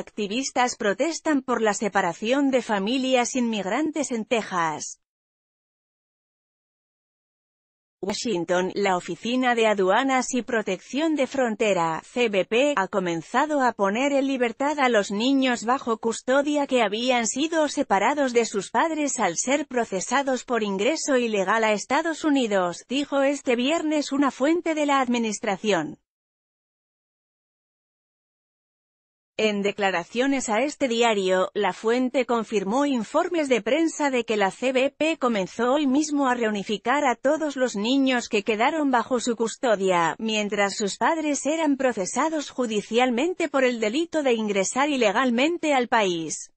Activistas protestan por la separación de familias inmigrantes en Texas. Washington, la Oficina de Aduanas y Protección de Frontera, CBP, ha comenzado a poner en libertad a los niños bajo custodia que habían sido separados de sus padres al ser procesados por ingreso ilegal a Estados Unidos, dijo este viernes una fuente de la administración. En declaraciones a este diario, la fuente confirmó informes de prensa de que la CBP comenzó hoy mismo a reunificar a todos los niños que quedaron bajo su custodia, mientras sus padres eran procesados judicialmente por el delito de ingresar ilegalmente al país.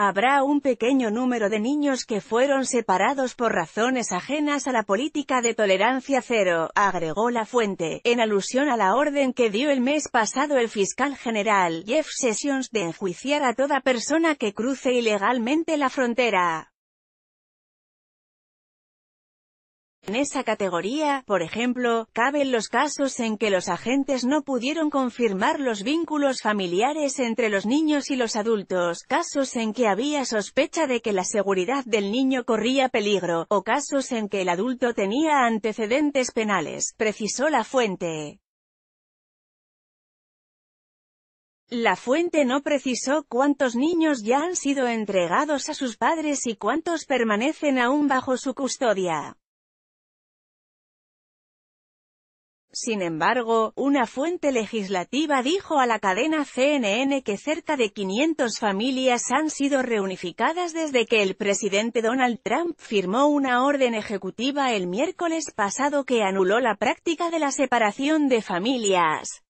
Habrá un pequeño número de niños que fueron separados por razones ajenas a la política de tolerancia cero, agregó la fuente, en alusión a la orden que dio el mes pasado el fiscal general Jeff Sessions de enjuiciar a toda persona que cruce ilegalmente la frontera. En esa categoría, por ejemplo, caben los casos en que los agentes no pudieron confirmar los vínculos familiares entre los niños y los adultos, casos en que había sospecha de que la seguridad del niño corría peligro, o casos en que el adulto tenía antecedentes penales, precisó la fuente. La fuente no precisó cuántos niños ya han sido entregados a sus padres y cuántos permanecen aún bajo su custodia. Sin embargo, una fuente legislativa dijo a la cadena CNN que cerca de 500 familias han sido reunificadas desde que el presidente Donald Trump firmó una orden ejecutiva el miércoles pasado que anuló la práctica de la separación de familias.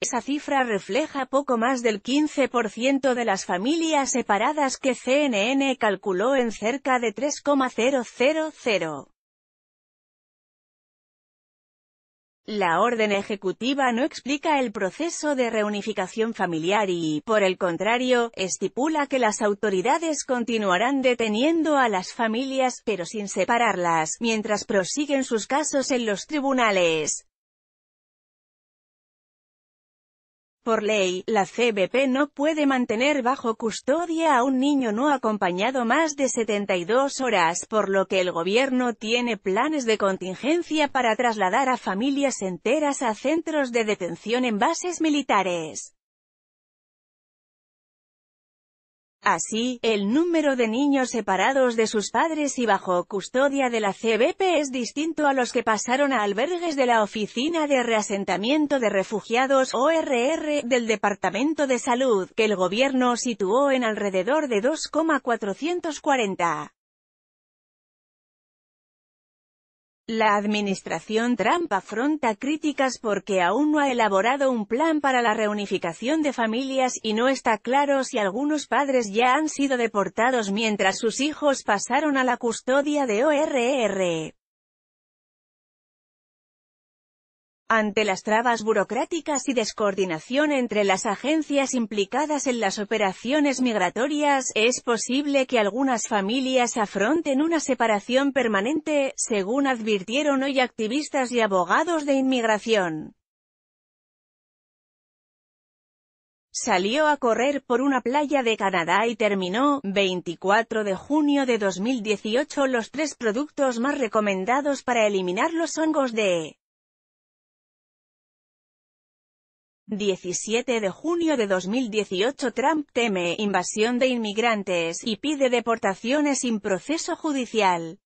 Esa cifra refleja poco más del 15% de las familias separadas que CNN calculó en cerca de 3,000. La orden ejecutiva no explica el proceso de reunificación familiar y, por el contrario, estipula que las autoridades continuarán deteniendo a las familias, pero sin separarlas, mientras prosiguen sus casos en los tribunales. Por ley, la CBP no puede mantener bajo custodia a un niño no acompañado más de 72 horas, por lo que el gobierno tiene planes de contingencia para trasladar a familias enteras a centros de detención en bases militares. Así, el número de niños separados de sus padres y bajo custodia de la CBP es distinto a los que pasaron a albergues de la Oficina de Reasentamiento de Refugiados ORR del Departamento de Salud, que el gobierno situó en alrededor de 2,440. La administración Trump afronta críticas porque aún no ha elaborado un plan para la reunificación de familias y no está claro si algunos padres ya han sido deportados mientras sus hijos pasaron a la custodia de ORR. Ante las trabas burocráticas y descoordinación entre las agencias implicadas en las operaciones migratorias, es posible que algunas familias afronten una separación permanente, según advirtieron hoy activistas y abogados de inmigración. Salió a correr por una playa de Canadá y terminó, 24 de junio de 2018 los tres productos más recomendados para eliminar los hongos de 17 de junio de 2018 Trump teme invasión de inmigrantes y pide deportaciones sin proceso judicial.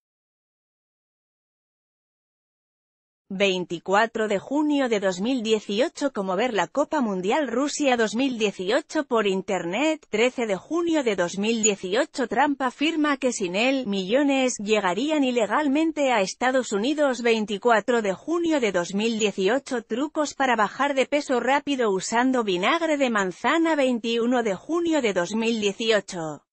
24 de junio de 2018 como ver la Copa Mundial Rusia 2018 por Internet, 13 de junio de 2018 Trump afirma que sin él, millones llegarían ilegalmente a Estados Unidos 24 de junio de 2018 Trucos para bajar de peso rápido usando vinagre de manzana 21 de junio de 2018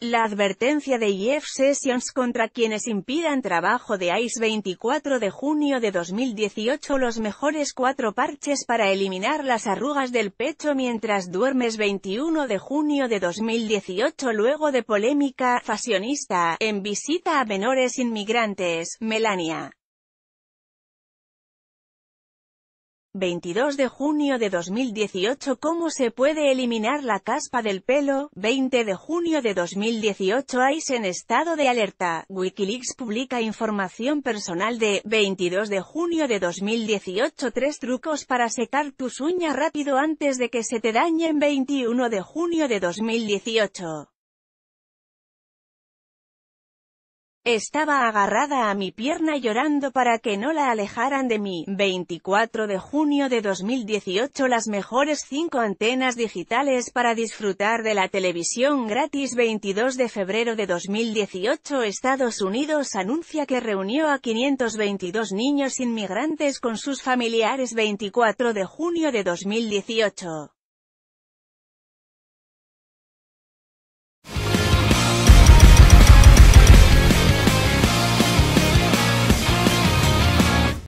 La advertencia de IF e Sessions contra quienes impidan trabajo de ICE 24 de junio de 2018 Los mejores cuatro parches para eliminar las arrugas del pecho mientras duermes 21 de junio de 2018 Luego de polémica, fashionista, en visita a menores inmigrantes, Melania. 22 de junio de 2018 ¿Cómo se puede eliminar la caspa del pelo? 20 de junio de 2018 AIS en estado de alerta. Wikileaks publica información personal de 22 de junio de 2018 Tres trucos para secar tus uñas rápido antes de que se te dañen 21 de junio de 2018 Estaba agarrada a mi pierna llorando para que no la alejaran de mí. 24 de junio de 2018 Las mejores 5 antenas digitales para disfrutar de la televisión gratis 22 de febrero de 2018 Estados Unidos anuncia que reunió a 522 niños inmigrantes con sus familiares 24 de junio de 2018